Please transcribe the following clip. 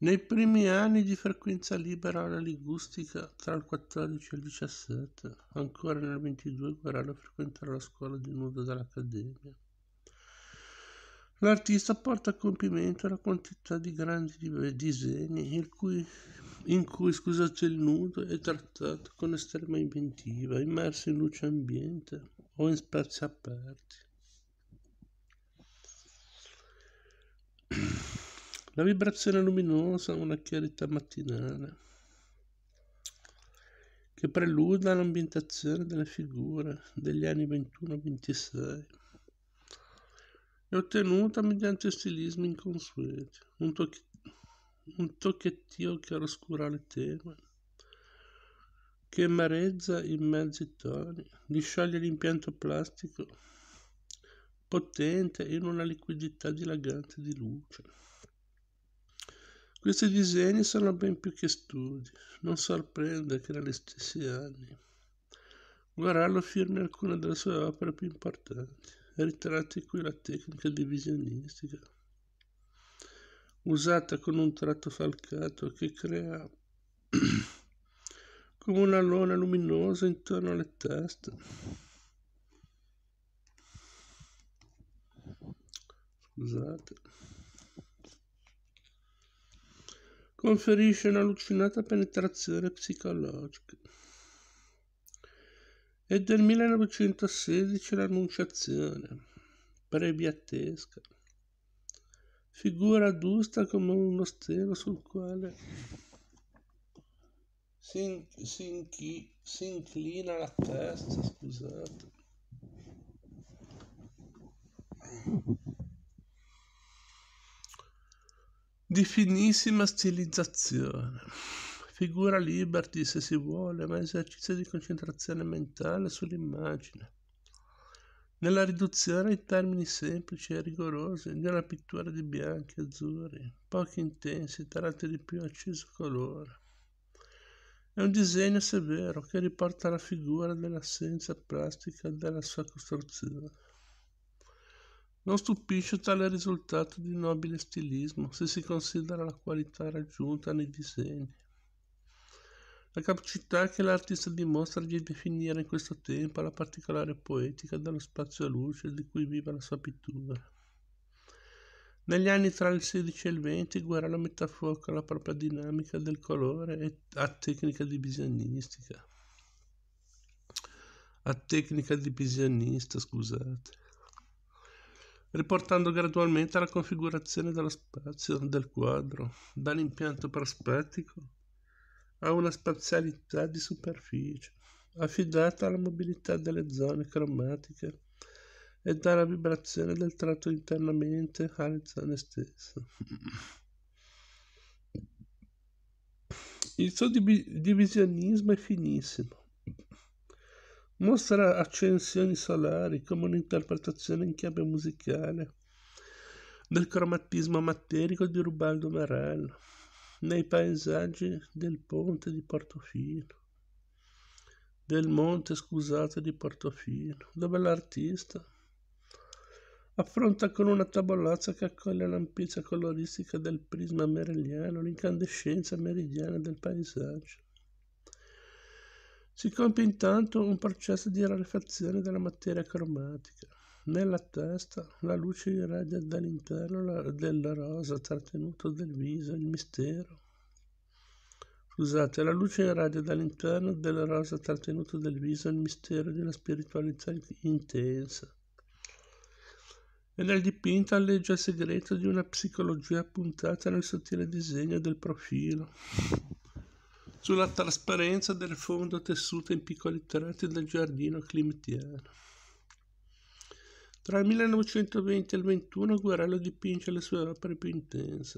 Nei primi anni di frequenza libera alla Ligustica, tra il 14 e il 17, ancora nel 22 Guerrero frequenterà la scuola di nudo dell'Accademia. L'artista porta a compimento una quantità di grandi disegni cui, in cui scusate, il nudo è trattato con estrema inventiva, immerso in luce ambiente o in spazi aperti. la vibrazione luminosa, una chiarità mattinale che preluda l'ambientazione delle figure degli anni 21-26 è ottenuta mediante stilismi inconsueti, un, tocch- un tocchettio che oscura il tema, che marezza in mezzi toni, discioglie l'impianto plastico potente in una liquidità dilagante di luce. Questi disegni sono ben più che studi, non sorprende che negli stessi anni Guarallo firma alcune delle sue opere più importanti, ritratti qui la tecnica divisionistica, usata con un tratto falcato che crea come una lona luminosa intorno alle teste. Scusate conferisce un'allucinata penetrazione psicologica. È del 1916 l'Annunciazione, prebiatesca, figura adusta come uno stelo sul quale si, si, inchi, si inclina la testa, scusate. di finissima stilizzazione. Figura liberty se si vuole, ma esercizio di concentrazione mentale sull'immagine. Nella riduzione ai termini semplici e rigorosi nella pittura di bianchi e azzurri, pochi intensi, tarati di più acceso colore. È un disegno severo che riporta la figura dell'assenza plastica della sua costruzione. Non stupisce tale risultato di nobile stilismo se si considera la qualità raggiunta nei disegni. La capacità che l'artista dimostra di definire in questo tempo la particolare poetica dello spazio a luce di cui vive la sua pittura. Negli anni tra il 16 e il 20 Guerra la mette a fuoco la propria dinamica del colore e a tecnica divisionistica. A tecnica divisionista, scusate riportando gradualmente la configurazione dello spazio del quadro dall'impianto prospettico a una spazialità di superficie affidata alla mobilità delle zone cromatiche e dalla vibrazione del tratto internamente alle zone stesse. Il suo divisionismo è finissimo, mostra accensioni solari come un'interpretazione in chiave musicale del cromatismo materico di Rubaldo Marello nei paesaggi del ponte di Portofino, del monte scusato di Portofino, dove l'artista affronta con una tavolozza che accoglie l'ampiezza coloristica del prisma meridiano, l'incandescenza meridiana del paesaggio. Si compie intanto un processo di rarefazione della materia cromatica. Nella testa la luce irradia dall'interno della rosa, trattenuto del viso, il mistero. Scusate, la luce irradia dall'interno della rosa, trattenuto del viso, il mistero di una spiritualità intensa. E nel dipinto alleggia il segreto di una psicologia puntata nel sottile disegno del profilo sulla trasparenza del fondo tessuto in piccoli tratti del giardino climatiano. Tra il 1920 e il 1921 Guerrello dipinge le sue opere più intense.